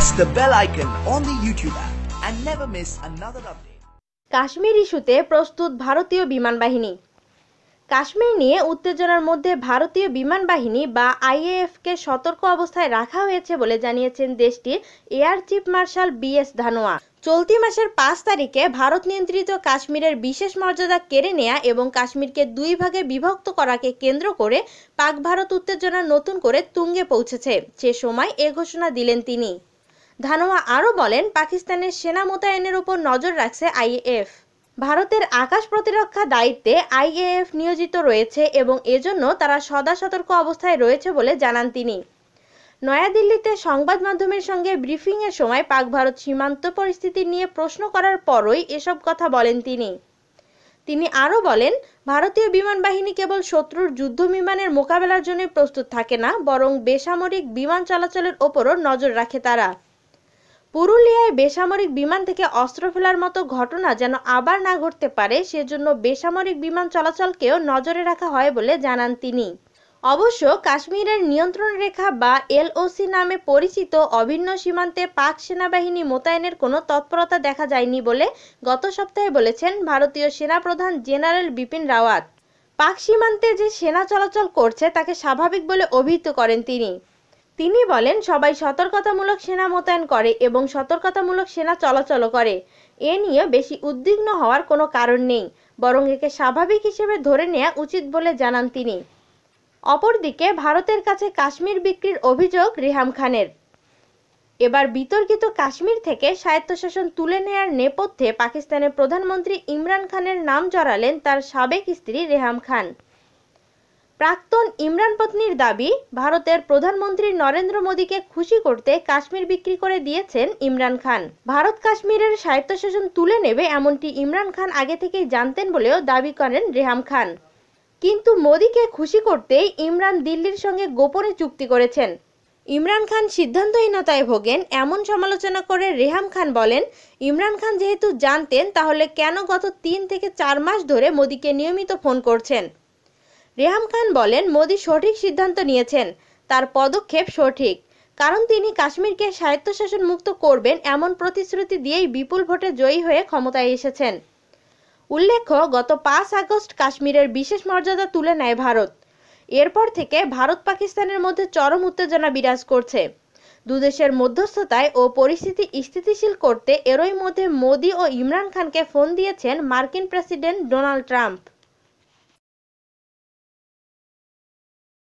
press the bell icon on the YouTube app and never miss another update. Kashmir ইস্যুতে প্রস্তুত ভারতীয় বিমান বাহিনী কাশ্মীর নিয়ে উত্তেজনার মধ্যে ভারতীয় বিমান বাহিনী বা আইএএফকে সতর্ক অবস্থায় রাখা হয়েছে বলে জানিয়েছেন দেশটির air chief marshal B S Dhanoa চলতি মাসের পাঁচ তারিখে ভারত নিয়ন্ত্রিত কাশ্মীরের বিশেষ মর্যাদা কেড়ে নেয়া এবং কাশ্মীরকে দুই ভাগে বিভক্ত করাকে কেন্দ্র করে পাক ভারত উত্তেজনা নতুন করে তুঙ্গে পৌঁছেছে সে সময় এ ঘোষণা দিলেন তিনি ধানোয়া আরও বলেন পাকিস্তানের সেনা মোতায়েনের উপর নজর রাখছে আইএএফ ভারতের আকাশ প্রতিরক্ষা দায়িত্বে আইএএফ নিয়োজিত রয়েছে এবং এজন্য তারা সদা সতর্ক অবস্থায় রয়েছে বলে জানান তিনি নয়াদিল্লিতে সংবাদ মাধ্যমের সঙ্গে ব্রিফিংয়ের সময় পাক ভারত সীমান্ত পরিস্থিতি নিয়ে প্রশ্ন করার পরই এসব কথা বলেন তিনি তিনি আরও বলেন ভারতীয় বিমান বাহিনী কেবল শত্রুর যুদ্ধ বিমানের মোকাবেলার জন্য প্রস্তুত থাকে না বরং বেসামরিক বিমান চলাচলের ওপরও নজর রাখে তারা পুরুলিয়ায় বেসামরিক বিমান থেকে অস্ত্র ফেলার মতো ঘটনা যেন আবার না ঘটতে পারে সেজন্য বেসামরিক বিমান চলাচলকেও নজরে রাখা হয় বলে জানান তিনি অবশ্য কাশ্মীরের নিয়ন্ত্রণ রেখা বা এলওসি নামে পরিচিত অভিন্ন সীমান্তে পাক সেনাবাহিনী মোতায়েনের কোনো তৎপরতা দেখা যায়নি বলে গত সপ্তাহে বলেছেন ভারতীয় সেনাপ্রধান জেনারেল বিপিন রাওয়াত পাক সীমান্তে যে সেনা চলাচল করছে তাকে স্বাভাবিক বলে অভিহিত করেন তিনি তিনি বলেন সবাই সতর্কতামূলক সেনা মোতায়েন করে এবং সতর্কতামূলক সেনা চলাচল করে এ নিয়ে বেশি উদ্বিগ্ন হওয়ার কোনো কারণ নেই বরং একে স্বাভাবিক হিসেবে ধরে নেওয়া উচিত বলে জানান তিনি অপরদিকে ভারতের কাছে কাশ্মীর বিক্রির অভিযোগ রিহাম খানের এবার বিতর্কিত কাশ্মীর থেকে স্বায়ত্তশাসন তুলে নেয়ার নেপথ্যে পাকিস্তানের প্রধানমন্ত্রী ইমরান খানের নাম জড়ালেন তার সাবেক স্ত্রী রেহাম খান প্রাক্তন ইমরান পত্নীর দাবি ভারতের প্রধানমন্ত্রী নরেন্দ্র মোদীকে খুশি করতে কাশ্মীর বিক্রি করে দিয়েছেন ইমরান খান ভারত কাশ্মীরের স্বায়ত্তশাসন তুলে নেবে এমনটি ইমরান খান আগে থেকেই জানতেন বলেও দাবি করেন রেহাম খান কিন্তু মোদীকে খুশি করতেই ইমরান দিল্লির সঙ্গে গোপনে চুক্তি করেছেন ইমরান খান সিদ্ধান্তহীনতায় ভোগেন এমন সমালোচনা করে রেহাম খান বলেন ইমরান খান যেহেতু জানতেন তাহলে কেন গত তিন থেকে চার মাস ধরে মোদীকে নিয়মিত ফোন করছেন রেহাম খান বলেন মোদি সঠিক সিদ্ধান্ত নিয়েছেন তার পদক্ষেপ সঠিক কারণ তিনি কাশ্মীরকে স্বায়ত্তশাসন মুক্ত করবেন এমন প্রতিশ্রুতি দিয়েই বিপুল ভোটে জয়ী হয়ে ক্ষমতায় এসেছেন উল্লেখ্য গত পাঁচ আগস্ট কাশ্মীরের বিশেষ মর্যাদা তুলে নেয় ভারত এরপর থেকে ভারত পাকিস্তানের মধ্যে চরম উত্তেজনা বিরাজ করছে দুদেশের মধ্যস্থতায় ও পরিস্থিতি স্থিতিশীল করতে এরই মধ্যে মোদি ও ইমরান খানকে ফোন দিয়েছেন মার্কিন প্রেসিডেন্ট ডোনাল্ড ট্রাম্প